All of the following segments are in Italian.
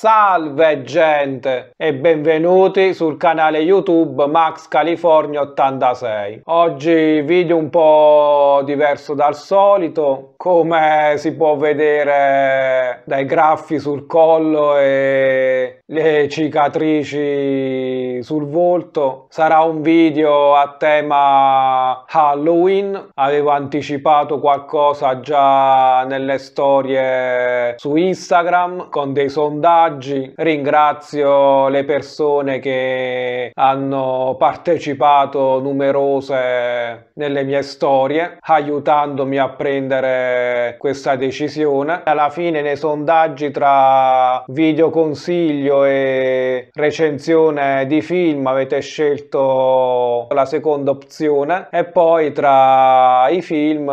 Salve gente e benvenuti sul canale YouTube Max California 86. Oggi video un po' diverso dal solito, come si può vedere dai graffi sul collo e le cicatrici sul volto. Sarà un video a tema Halloween, avevo anticipato qualcosa già nelle storie su Instagram con dei sondaggi messaggi, ringrazio le persone che hanno partecipato numerose nelle mie storie, aiutandomi a prendere questa decisione. Alla fine nei sondaggi tra video consiglio e recensione di film avete scelto la seconda opzione e poi tra i film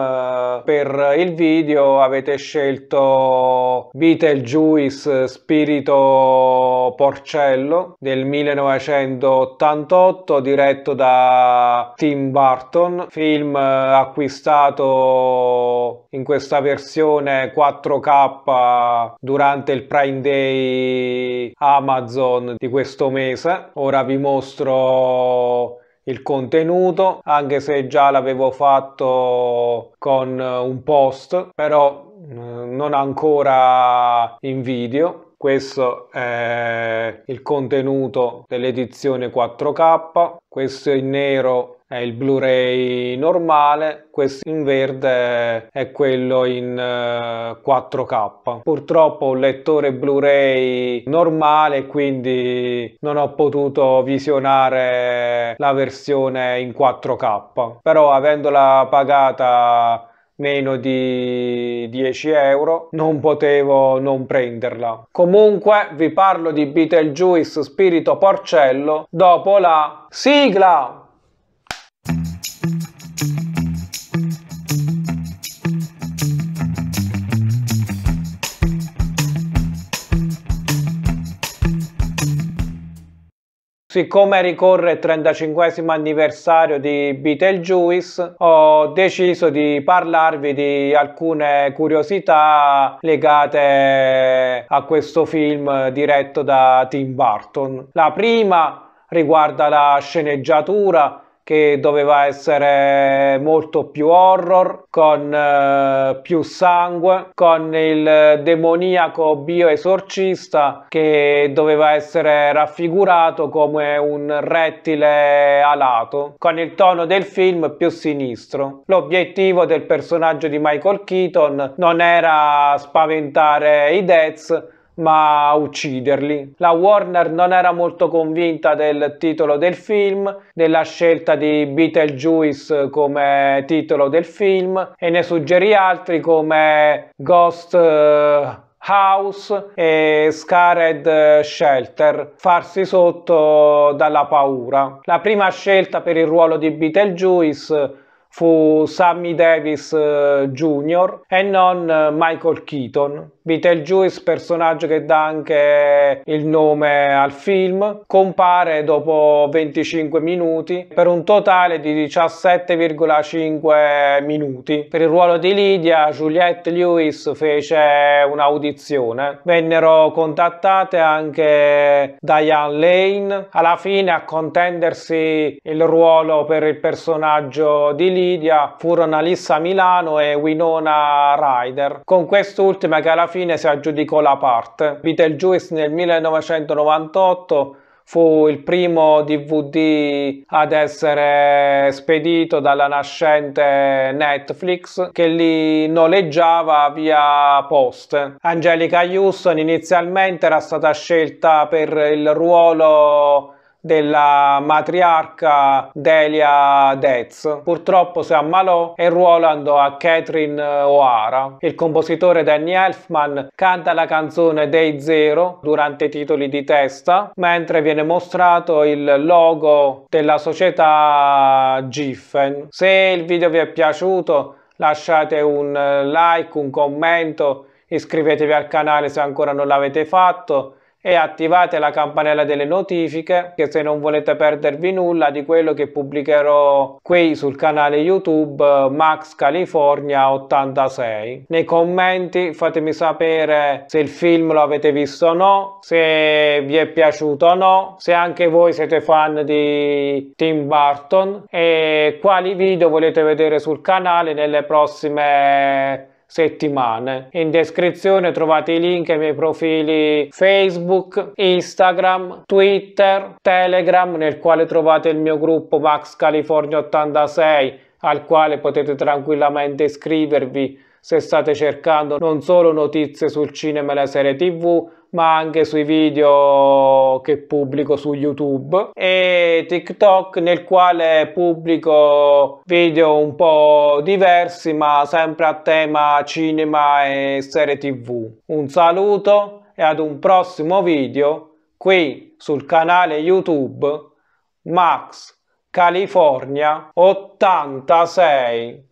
per il video avete scelto Beetlejuice Spirit uscito Porcello del 1988 diretto da Tim Burton, film eh, acquistato in questa versione 4K durante il Prime Day Amazon di questo mese. Ora vi mostro il contenuto anche se già l'avevo fatto con un post però mm, non ancora in video questo è il contenuto dell'edizione 4K, questo in nero è il Blu-ray normale, questo in verde è quello in 4K. Eh, Purtroppo ho un lettore Blu-ray normale quindi non ho potuto visionare la versione in 4K, però avendola pagata meno di 10 euro non potevo non prenderla comunque vi parlo di Beetlejuice Spirito Porcello dopo la sigla Siccome ricorre il 35 anniversario di Beetlejuice, ho deciso di parlarvi di alcune curiosità legate a questo film diretto da Tim Burton. La prima riguarda la sceneggiatura che doveva essere molto più horror, con eh, più sangue, con il demoniaco bioesorcista che doveva essere raffigurato come un rettile alato, con il tono del film più sinistro. L'obiettivo del personaggio di Michael Keaton non era spaventare i Deaths, ma ucciderli. La Warner non era molto convinta del titolo del film, della scelta di Beetlejuice come titolo del film e ne suggerì altri come Ghost eh, House e Scarred eh, Shelter, farsi sotto dalla paura. La prima scelta per il ruolo di Beetlejuice fu Sammy Davis eh, Jr. e non Michael Keaton. Beetlejuice, personaggio che dà anche il nome al film, compare dopo 25 minuti per un totale di 17,5 minuti. Per il ruolo di Lydia, Juliette Lewis fece un'audizione. Vennero contattate anche Diane Lane. Alla fine a contendersi il ruolo per il personaggio di Lydia furono Alissa Milano e Winona Ryder. Con quest'ultima che alla fine fine si aggiudicò la parte. Beetlejuice nel 1998 fu il primo DVD ad essere spedito dalla nascente Netflix che li noleggiava via post. Angelica Houston inizialmente era stata scelta per il ruolo della matriarca Delia Dez. Purtroppo si ammalò e ruolo andò a Catherine eh, O'Hara. Il compositore Danny Elfman canta la canzone Day Zero durante i titoli di testa, mentre viene mostrato il logo della società Giffen. Se il video vi è piaciuto lasciate un eh, like, un commento, iscrivetevi al canale se ancora non l'avete fatto e attivate la campanella delle notifiche che se non volete perdervi nulla di quello che pubblicherò qui sul canale YouTube eh, Max California 86. Nei commenti fatemi sapere se il film lo avete visto o no, se vi è piaciuto o no, se anche voi siete fan di Tim Burton e quali video volete vedere sul canale nelle prossime settimane. In descrizione trovate i link ai miei profili Facebook, Instagram, Twitter, Telegram nel quale trovate il mio gruppo Max California 86 al quale potete tranquillamente iscrivervi se state cercando non solo notizie sul cinema e le serie tv ma anche sui video che pubblico su YouTube e TikTok nel quale pubblico video un po' diversi ma sempre a tema cinema e serie tv. Un saluto e ad un prossimo video qui sul canale YouTube Max California 86.